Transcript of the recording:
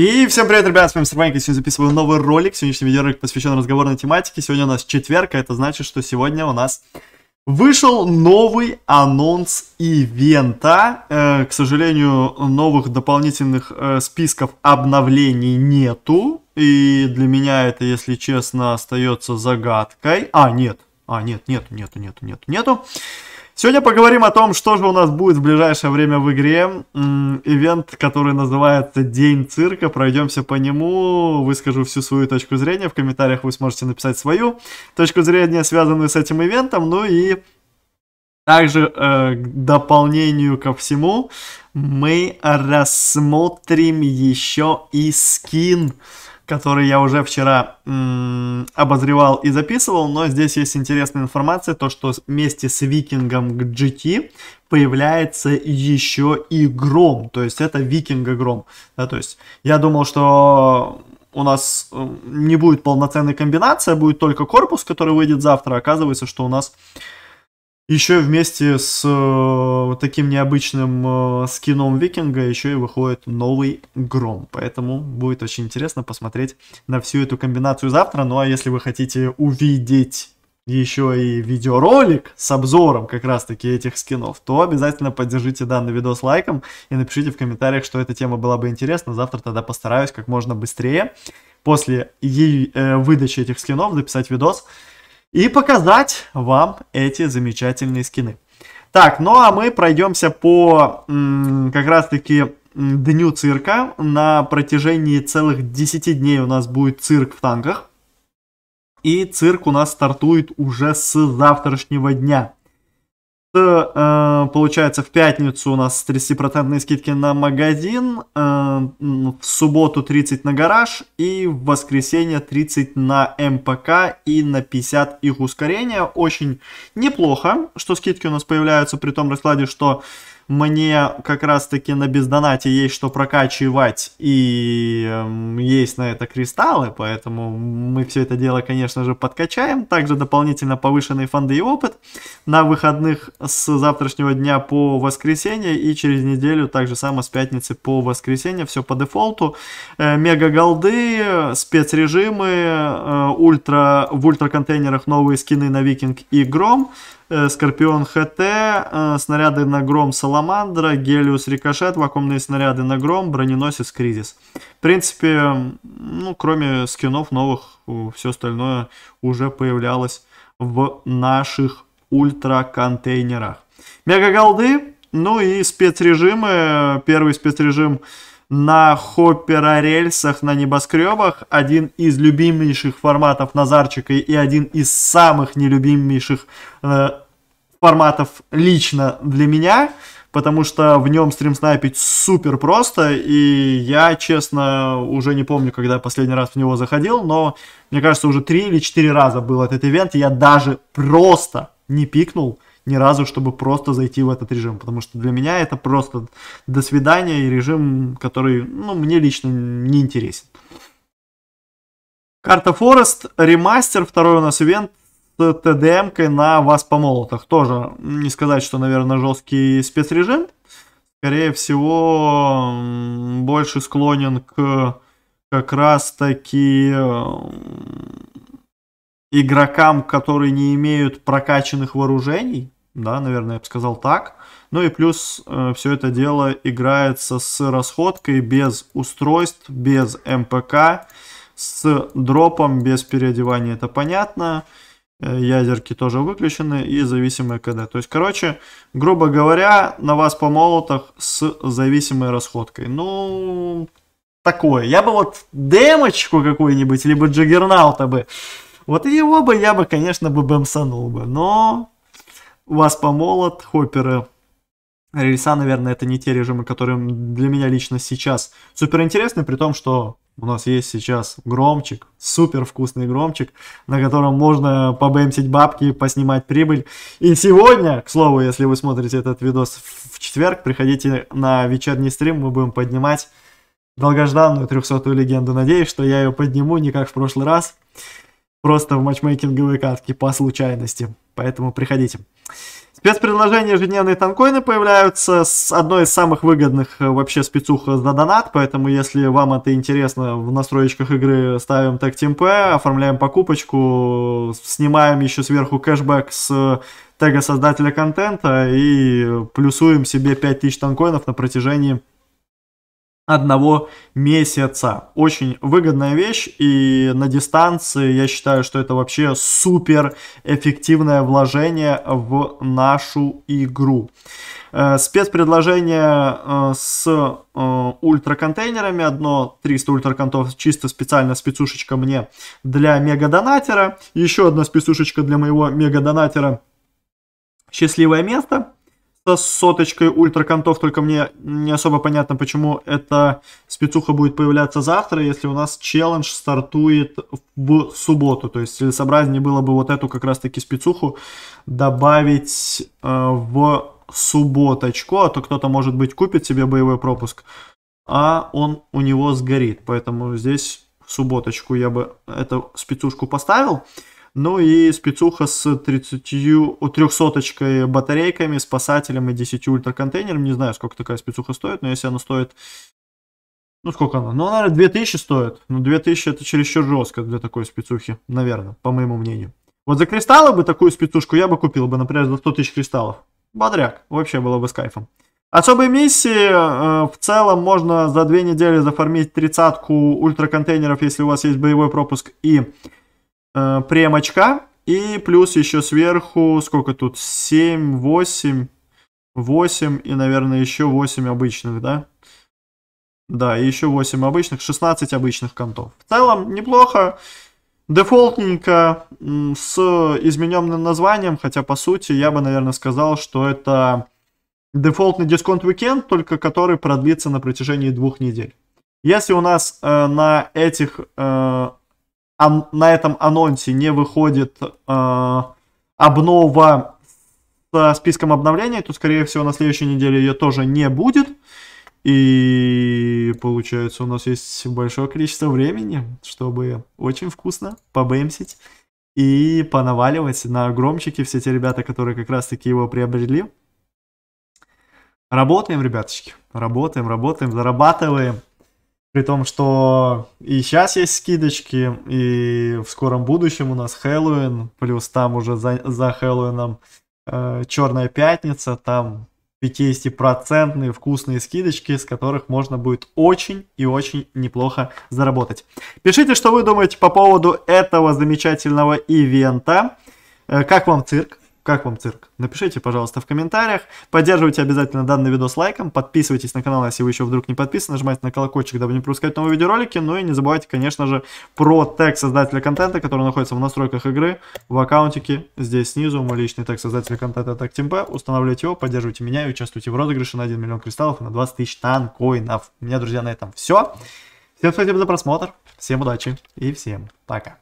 И всем привет, ребят, с вами Серванька, сегодня записываю новый ролик, сегодняшний видеоролик посвящен разговорной тематике, сегодня у нас четверг, а это значит, что сегодня у нас вышел новый анонс ивента, э, к сожалению, новых дополнительных э, списков обновлений нету, и для меня это, если честно, остается загадкой, а, нет, а, нет, нету, нету, нету, нету, нету, Сегодня поговорим о том, что же у нас будет в ближайшее время в игре. Ивент, который называется День цирка. Пройдемся по нему. Выскажу всю свою точку зрения. В комментариях вы сможете написать свою точку зрения, связанную с этим ивентом. Ну и также э, к дополнению ко всему мы рассмотрим еще и скин который я уже вчера м- обозревал и записывал, но здесь есть интересная информация, то что вместе с Викингом к GT появляется еще и Гром, то есть это Викинга Гром, да, то есть я думал, что у нас эм, не будет полноценной комбинации, а будет только корпус, который выйдет завтра, оказывается, что у нас еще вместе с э, таким необычным э, скином Викинга еще и выходит новый Гром. Поэтому будет очень интересно посмотреть на всю эту комбинацию завтра. Ну а если вы хотите увидеть еще и видеоролик с обзором как раз таки этих скинов, то обязательно поддержите данный видос лайком и напишите в комментариях, что эта тема была бы интересна. Завтра тогда постараюсь как можно быстрее после э, выдачи этих скинов записать видос и показать вам эти замечательные скины. Так, ну а мы пройдемся по как раз таки дню цирка. На протяжении целых 10 дней у нас будет цирк в танках. И цирк у нас стартует уже с завтрашнего дня. С э, Получается, в пятницу у нас 30% скидки на магазин, э, в субботу 30 на гараж и в воскресенье 30 на МПК и на 50 их ускорения. Очень неплохо, что скидки у нас появляются при том раскладе, что мне как раз-таки на бездонате есть что прокачивать, и эм, есть на это кристаллы, поэтому мы все это дело, конечно же, подкачаем. Также дополнительно повышенные фонды и опыт на выходных с завтрашнего дня по воскресенье и через неделю также же само с пятницы по воскресенье, все по дефолту. Э, Мега голды, спецрежимы, э, ультра, в ультра контейнерах новые скины на Викинг и Гром. Э, Скорпион ХТ, э, снаряды на гром Саламандра, Гелиус Рикошет, вакуумные снаряды на гром, броненосец Кризис. В принципе, ну, кроме скинов новых, все остальное уже появлялось в наших ультра-контейнерах. Мега голды, ну и спецрежимы. Первый спецрежим на хоппер-рельсах, на небоскребах. Один из любимейших форматов Назарчика и один из самых нелюбимейших э, форматов лично для меня, потому что в нем стрим снайпить супер просто, и я, честно, уже не помню, когда последний раз в него заходил, но мне кажется, уже три или четыре раза был этот ивент, и я даже просто не пикнул, ни разу, чтобы просто зайти в этот режим, потому что для меня это просто до свидания и режим, который, ну, мне лично не интересен. Карта Forest, ремастер, второй у нас ивент с тдм на вас по молотах. Тоже не сказать, что, наверное, жесткий спецрежим. Скорее всего, больше склонен к как раз таки игрокам, которые не имеют прокачанных вооружений, да, наверное, я бы сказал так. Ну и плюс э, все это дело играется с расходкой без устройств, без МПК, с дропом, без переодевания, это понятно. Э, ядерки тоже выключены и зависимые КД. То есть, короче, грубо говоря, на вас по молотах с зависимой расходкой. Ну, такое. Я бы вот демочку какую-нибудь, либо джиггернаута бы. Вот его бы я бы, конечно, бы бэмсанул бы. Но вас помолот, хопперы. Рельса, наверное, это не те режимы, которые для меня лично сейчас супер интересны, при том, что у нас есть сейчас громчик, супер вкусный громчик, на котором можно побэмсить бабки, поснимать прибыль. И сегодня, к слову, если вы смотрите этот видос в четверг, приходите на вечерний стрим, мы будем поднимать долгожданную 300-ю легенду. Надеюсь, что я ее подниму не как в прошлый раз, просто в матчмейкинговой катке по случайности. Поэтому приходите. Спецпредложения ежедневные танкоины появляются с одной из самых выгодных э, вообще спецух за донат, поэтому если вам это интересно, в настроечках игры ставим тег TeamP, оформляем покупочку, снимаем еще сверху кэшбэк с тега создателя контента и плюсуем себе 5000 танкоинов на протяжении одного месяца. Очень выгодная вещь, и на дистанции я считаю, что это вообще супер эффективное вложение в нашу игру. Э, спецпредложение э, с э, ультраконтейнерами, одно 300 ультраконтов, чисто специально спецушечка мне для мегадонатера, еще одна спецушечка для моего мегадонатера, счастливое место, со соточкой ультракантов, только мне не особо понятно, почему эта спецуха будет появляться завтра, если у нас челлендж стартует в субботу. То есть целесообразнее было бы вот эту как раз-таки спецуху добавить э, в субботочку, а то кто-то, может быть, купит себе боевой пропуск, а он у него сгорит. Поэтому здесь в субботочку я бы эту спецушку поставил. Ну и спецуха с 30, 300 батарейками, спасателем и 10 ультраконтейнером. Не знаю, сколько такая спецуха стоит, но если она стоит... Ну, сколько она? Ну, она, наверное, 2000 стоит. Ну, 2000 это чересчур жестко для такой спецухи, наверное, по моему мнению. Вот за кристаллы бы такую спецушку я бы купил бы, например, за 100 тысяч кристаллов. Бодряк. Вообще было бы с кайфом. Особые миссии э, в целом можно за две недели заформить тридцатку ультраконтейнеров, если у вас есть боевой пропуск и э, премочка. И плюс еще сверху, сколько тут, 7, 8, 8 и, наверное, еще 8 обычных, да? Да, и еще 8 обычных, 16 обычных контов. В целом неплохо, дефолтненько, с измененным названием, хотя по сути я бы, наверное, сказал, что это дефолтный дисконт-уикенд, только который продлится на протяжении двух недель. Если у нас э, на этих э, а, на этом анонсе не выходит а, обнова с списком обновлений, то, скорее всего, на следующей неделе ее тоже не будет. И получается, у нас есть большое количество времени, чтобы очень вкусно побэмсить и понаваливать на громчики все те ребята, которые как раз-таки его приобрели. Работаем, ребяточки, работаем, работаем, зарабатываем. При том, что и сейчас есть скидочки, и в скором будущем у нас Хэллоуин, плюс там уже за, за Хэллоуином э, Черная Пятница, там 50 вкусные скидочки, с которых можно будет очень и очень неплохо заработать. Пишите, что вы думаете по поводу этого замечательного ивента. Э, как вам цирк? Как вам цирк? Напишите, пожалуйста, в комментариях. Поддерживайте обязательно данный видос лайком. Подписывайтесь на канал, если вы еще вдруг не подписаны. Нажимайте на колокольчик, дабы не пропускать новые видеоролики. Ну и не забывайте, конечно же, про тег создателя контента, который находится в настройках игры, в аккаунтике. Здесь снизу мой личный тег создателя контента TagTimP. Устанавливайте его, поддерживайте меня и участвуйте в розыгрыше на 1 миллион кристаллов и на 20 тысяч танкоинов. У меня, друзья, на этом все. Всем спасибо за просмотр, всем удачи и всем пока.